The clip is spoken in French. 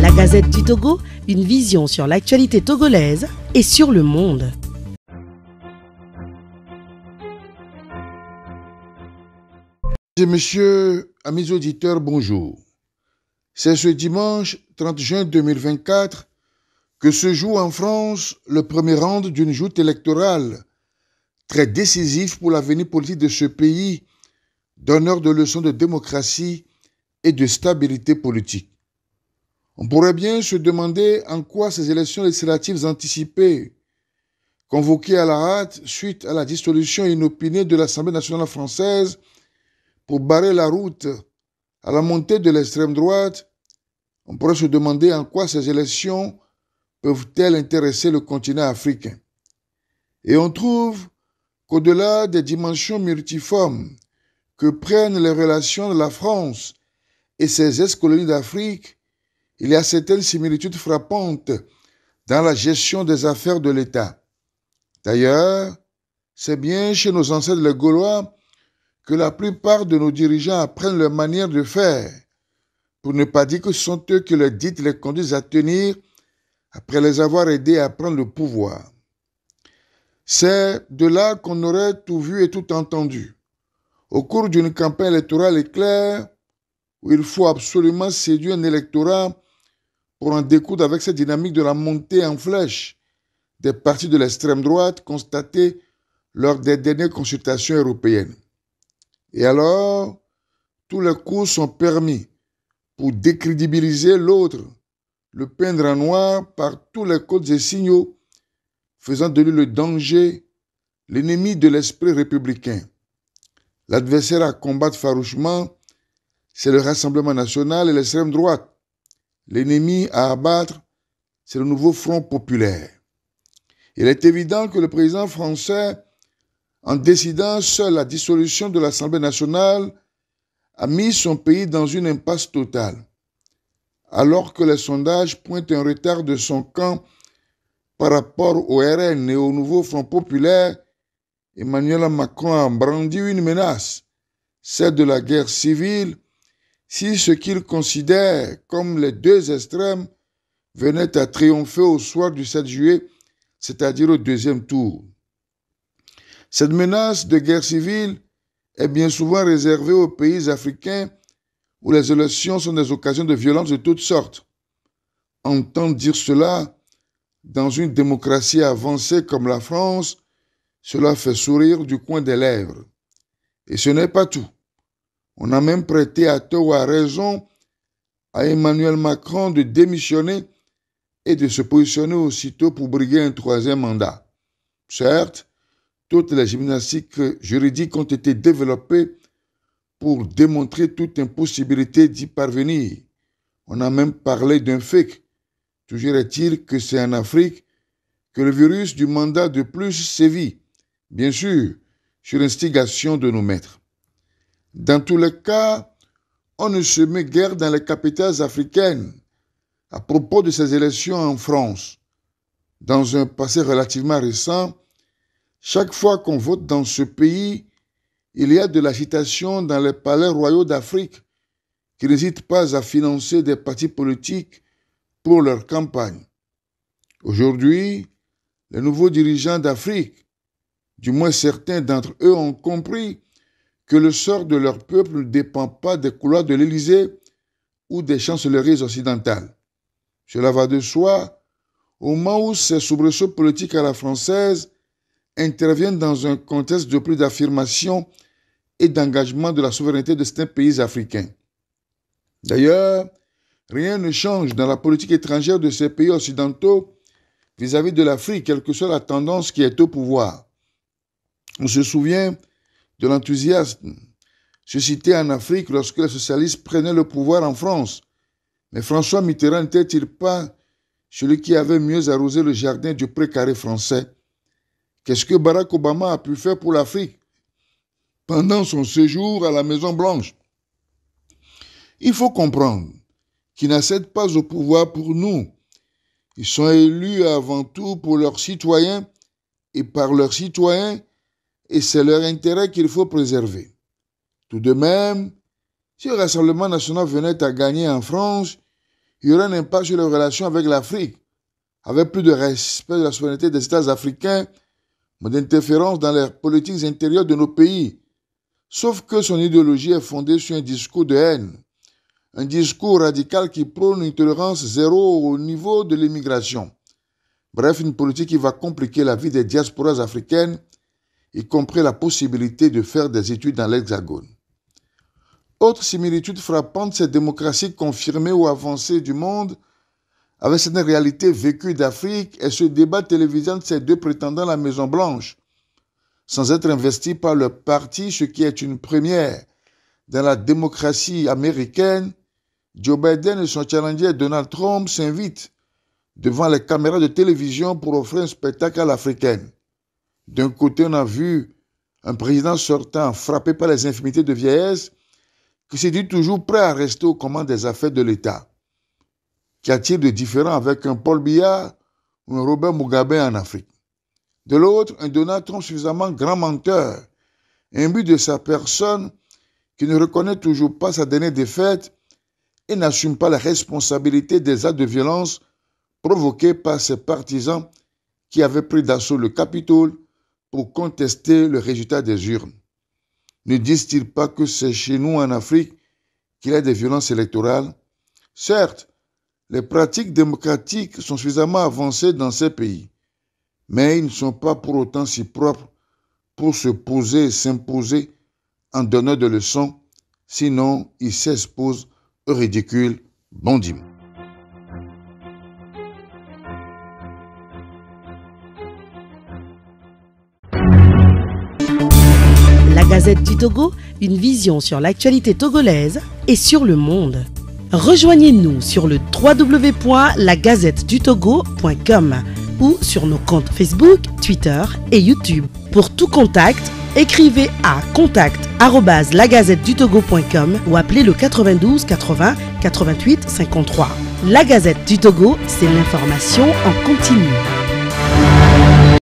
La Gazette du Togo, une vision sur l'actualité togolaise et sur le monde. Mesdames et Messieurs, amis auditeurs, bonjour. C'est ce dimanche 30 juin 2024 que se joue en France le premier round d'une joute électorale très décisive pour l'avenir politique de ce pays, donneur de leçons de démocratie et de stabilité politique. On pourrait bien se demander en quoi ces élections législatives anticipées, convoquées à la hâte suite à la dissolution inopinée de l'Assemblée nationale française pour barrer la route à la montée de l'extrême droite, on pourrait se demander en quoi ces élections peuvent-elles intéresser le continent africain. Et on trouve qu'au-delà des dimensions multiformes que prennent les relations de la France et ses ex-colonies d'Afrique, il y a certaines similitudes frappantes dans la gestion des affaires de l'État. D'ailleurs, c'est bien chez nos ancêtres les Gaulois que la plupart de nos dirigeants apprennent leur manière de faire, pour ne pas dire que ce sont eux qui les dites les conduisent à tenir après les avoir aidés à prendre le pouvoir. C'est de là qu'on aurait tout vu et tout entendu. Au cours d'une campagne électorale éclair, où il faut absolument séduire un électorat pour en découdre avec cette dynamique de la montée en flèche des partis de l'extrême droite constatée lors des dernières consultations européennes. Et alors, tous les coups sont permis pour décrédibiliser l'autre, le peindre en noir par tous les codes et signaux, faisant de lui le danger, l'ennemi de l'esprit républicain. L'adversaire à combattre farouchement, c'est le Rassemblement national et l'extrême droite, L'ennemi à abattre, c'est le nouveau Front populaire. Il est évident que le président français, en décidant seul la dissolution de l'Assemblée nationale, a mis son pays dans une impasse totale, alors que les sondages pointent un retard de son camp par rapport au RN et au nouveau Front populaire, Emmanuel Macron a brandi une menace, celle de la guerre civile, si ce qu'ils considèrent comme les deux extrêmes venait à triompher au soir du 7 juillet, c'est-à-dire au deuxième tour. Cette menace de guerre civile est bien souvent réservée aux pays africains où les élections sont des occasions de violence de toutes sortes. Entendre dire cela dans une démocratie avancée comme la France, cela fait sourire du coin des lèvres. Et ce n'est pas tout. On a même prêté à tort ou à raison à Emmanuel Macron de démissionner et de se positionner aussitôt pour briguer un troisième mandat. Certes, toutes les gymnastiques juridiques ont été développées pour démontrer toute impossibilité d'y parvenir. On a même parlé d'un fake. Toujours est-il que c'est en Afrique que le virus du mandat de plus sévit, bien sûr, sur l'instigation de nos maîtres. Dans tous les cas, on ne se met guère dans les capitales africaines à propos de ces élections en France. Dans un passé relativement récent, chaque fois qu'on vote dans ce pays, il y a de l'agitation dans les palais royaux d'Afrique qui n'hésitent pas à financer des partis politiques pour leur campagne. Aujourd'hui, les nouveaux dirigeants d'Afrique, du moins certains d'entre eux, ont compris que le sort de leur peuple ne dépend pas des couloirs de l'Élysée ou des chancelleries occidentales. Cela va de soi, au moment où ces soubresauts politiques à la française interviennent dans un contexte de plus d'affirmation et d'engagement de la souveraineté de certains pays africains. D'ailleurs, rien ne change dans la politique étrangère de ces pays occidentaux vis-à-vis -vis de l'Afrique, quelle que soit la tendance qui est au pouvoir. On se souvient de l'enthousiasme suscité en Afrique lorsque les socialistes prenaient le pouvoir en France. Mais François Mitterrand n'était-il pas celui qui avait mieux arrosé le jardin du précaré français Qu'est-ce que Barack Obama a pu faire pour l'Afrique pendant son séjour à la Maison-Blanche Il faut comprendre qu'ils n'accèdent pas au pouvoir pour nous. Ils sont élus avant tout pour leurs citoyens et par leurs citoyens et c'est leur intérêt qu'il faut préserver. Tout de même, si le Rassemblement national venait à gagner en France, il y aurait un impact sur les relations avec l'Afrique, avec plus de respect de la souveraineté des États africains, mais d'interférence dans les politiques intérieures de nos pays. Sauf que son idéologie est fondée sur un discours de haine, un discours radical qui prône une tolérance zéro au niveau de l'immigration. Bref, une politique qui va compliquer la vie des diasporas africaines y compris la possibilité de faire des études dans l'Hexagone. Autre similitude frappante, cette démocratie confirmée ou avancée du monde avec cette réalité vécue d'Afrique et ce débat télévisé de ces deux prétendants à la Maison-Blanche, sans être investi par leur parti, ce qui est une première. Dans la démocratie américaine, Joe Biden et son challenger Donald Trump s'invitent devant les caméras de télévision pour offrir un spectacle à d'un côté, on a vu un président sortant frappé par les infirmités de vieillesse qui s'est dit toujours prêt à rester au commandes des affaires de l'État. Qu'y a-t-il de différent avec un Paul Biya ou un Robert Mugabe en Afrique De l'autre, un Donald Trump suffisamment grand menteur, imbu de sa personne, qui ne reconnaît toujours pas sa dernière défaite et n'assume pas la responsabilité des actes de violence provoqués par ses partisans qui avaient pris d'assaut le Capitole pour contester le résultat des urnes. Ne disent-ils pas que c'est chez nous en Afrique qu'il y a des violences électorales Certes, les pratiques démocratiques sont suffisamment avancées dans ces pays, mais ils ne sont pas pour autant si propres pour se poser s'imposer en donnant des leçons, sinon ils s'exposent au ridicule. Bon Gazette du Togo, une vision sur l'actualité togolaise et sur le monde. Rejoignez-nous sur le www.lagazettedutogo.com ou sur nos comptes Facebook, Twitter et YouTube. Pour tout contact, écrivez à contact@lagazettedutogo.com ou appelez le 92 80 88 53. La Gazette du Togo, c'est l'information en continu.